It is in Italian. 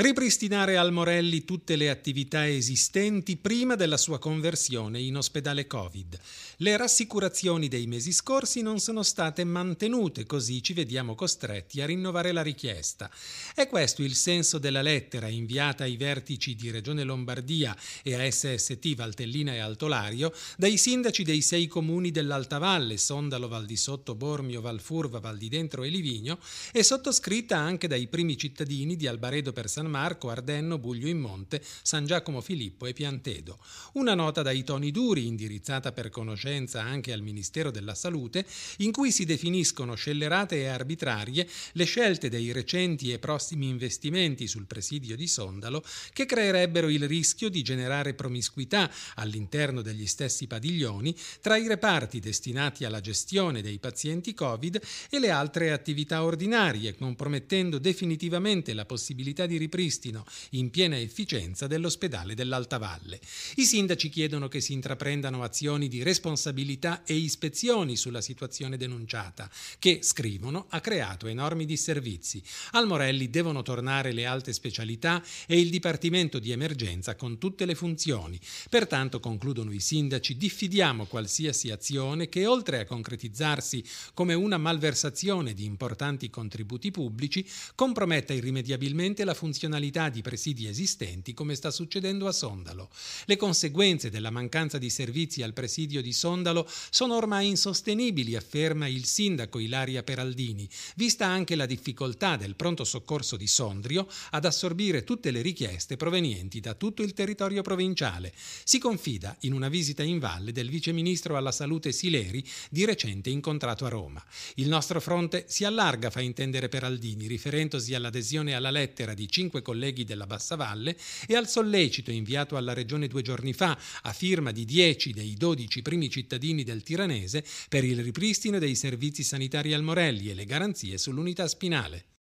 Ripristinare al Morelli tutte le attività esistenti prima della sua conversione in ospedale Covid. Le rassicurazioni dei mesi scorsi non sono state mantenute, così ci vediamo costretti a rinnovare la richiesta. È questo il senso della lettera inviata ai vertici di Regione Lombardia e a SST Valtellina e Altolario dai sindaci dei sei comuni dell'Alta Valle, Sondalo, Val di Sotto, Bormio, Valfurva, Val di Dentro e Livigno, e sottoscritta anche dai primi cittadini di Albaredo per San Marco, Ardenno, Buglio in Monte, San Giacomo Filippo e Piantedo. Una nota dai toni duri, indirizzata per conoscenza anche al Ministero della Salute, in cui si definiscono scellerate e arbitrarie le scelte dei recenti e prossimi investimenti sul presidio di Sondalo che creerebbero il rischio di generare promiscuità all'interno degli stessi padiglioni tra i reparti destinati alla gestione dei pazienti Covid e le altre attività ordinarie, compromettendo definitivamente la possibilità di ripristino ripristino in piena efficienza dell'ospedale dell'Alta Valle. I sindaci chiedono che si intraprendano azioni di responsabilità e ispezioni sulla situazione denunciata, che, scrivono, ha creato enormi disservizi. Al Morelli devono tornare le alte specialità e il Dipartimento di Emergenza con tutte le funzioni. Pertanto, concludono i sindaci, diffidiamo qualsiasi azione che, oltre a concretizzarsi come una malversazione di importanti contributi pubblici, comprometta irrimediabilmente la funzionalità funzionalità di presidi esistenti come sta succedendo a Sondalo. Le conseguenze della mancanza di servizi al presidio di Sondalo sono ormai insostenibili, afferma il sindaco Ilaria Peraldini, vista anche la difficoltà del pronto soccorso di Sondrio ad assorbire tutte le richieste provenienti da tutto il territorio provinciale. Si confida in una visita in valle del viceministro alla salute Sileri, di recente incontrato a Roma. Il nostro fronte si allarga, fa intendere Peraldini, riferendosi all'adesione alla lettera di 5 cinque colleghi della Bassa Valle e al sollecito inviato alla Regione due giorni fa a firma di 10 dei 12 primi cittadini del Tiranese per il ripristino dei servizi sanitari al Morelli e le garanzie sull'unità spinale.